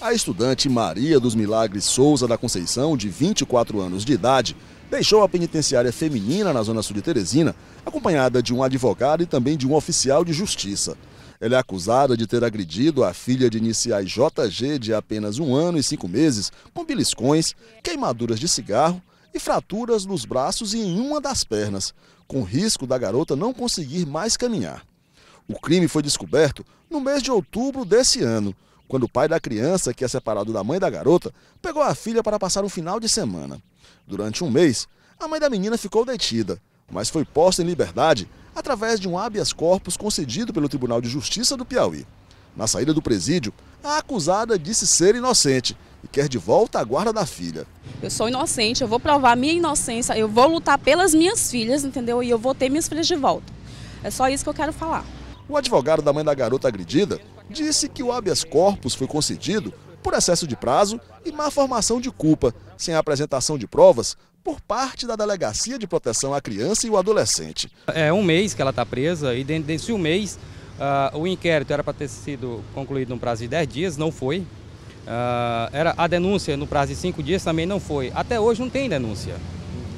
A estudante Maria dos Milagres Souza da Conceição, de 24 anos de idade, deixou a penitenciária feminina na Zona Sul de Teresina, acompanhada de um advogado e também de um oficial de justiça. Ela é acusada de ter agredido a filha de iniciais JG de apenas um ano e cinco meses, com beliscões, queimaduras de cigarro e fraturas nos braços e em uma das pernas, com risco da garota não conseguir mais caminhar. O crime foi descoberto no mês de outubro desse ano quando o pai da criança, que é separado da mãe da garota, pegou a filha para passar um final de semana. Durante um mês, a mãe da menina ficou detida, mas foi posta em liberdade através de um habeas corpus concedido pelo Tribunal de Justiça do Piauí. Na saída do presídio, a acusada disse ser inocente e quer de volta a guarda da filha. Eu sou inocente, eu vou provar minha inocência, eu vou lutar pelas minhas filhas, entendeu? E eu vou ter minhas filhas de volta. É só isso que eu quero falar. O advogado da mãe da garota agredida disse que o habeas corpus foi concedido por excesso de prazo e má formação de culpa, sem apresentação de provas por parte da Delegacia de Proteção à Criança e o Adolescente. É um mês que ela está presa e dentro desse um mês uh, o inquérito era para ter sido concluído no prazo de 10 dias, não foi. Uh, era a denúncia no prazo de 5 dias também não foi. Até hoje não tem denúncia.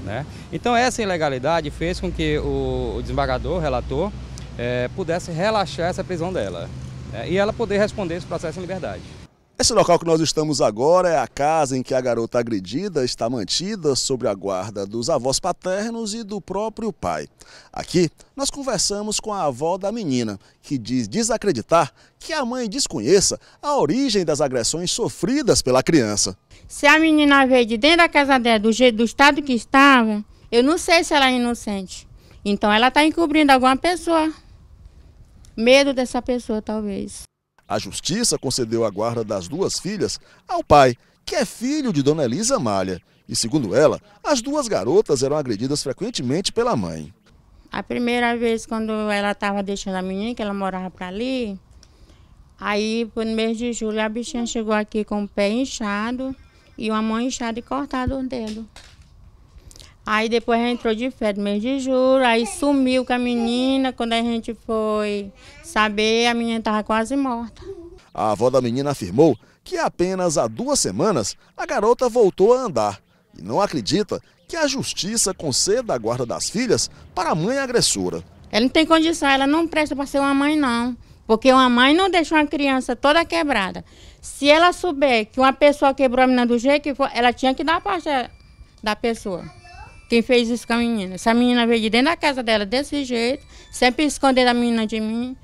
Né? Então essa ilegalidade fez com que o, o desembargador, o relator, eh, pudesse relaxar essa prisão dela. É, e ela poder responder esse processo em liberdade. Esse local que nós estamos agora é a casa em que a garota agredida está mantida sob a guarda dos avós paternos e do próprio pai. Aqui, nós conversamos com a avó da menina, que diz desacreditar que a mãe desconheça a origem das agressões sofridas pela criança. Se a menina veio de dentro da casa dela, do jeito do estado que estava, eu não sei se ela é inocente. Então ela está encobrindo alguma pessoa medo dessa pessoa, talvez. A justiça concedeu a guarda das duas filhas ao pai, que é filho de Dona Elisa Malha. E segundo ela, as duas garotas eram agredidas frequentemente pela mãe. A primeira vez, quando ela estava deixando a menina, que ela morava para ali, aí no mês de julho a bichinha chegou aqui com o pé inchado e uma mão inchada e cortado o dedo. Aí depois a entrou de férias no mês de julho, aí sumiu com a menina. Quando a gente foi saber, a menina estava quase morta. A avó da menina afirmou que apenas há duas semanas a garota voltou a andar e não acredita que a justiça conceda a guarda das filhas para a mãe agressora. Ela não tem condição, ela não presta para ser uma mãe, não. Porque uma mãe não deixa uma criança toda quebrada. Se ela souber que uma pessoa quebrou a menina do jeito que for, ela tinha que dar a parte da pessoa. Quem fez isso com a menina? Essa menina veio de dentro da casa dela desse jeito, sempre escondendo a menina de mim.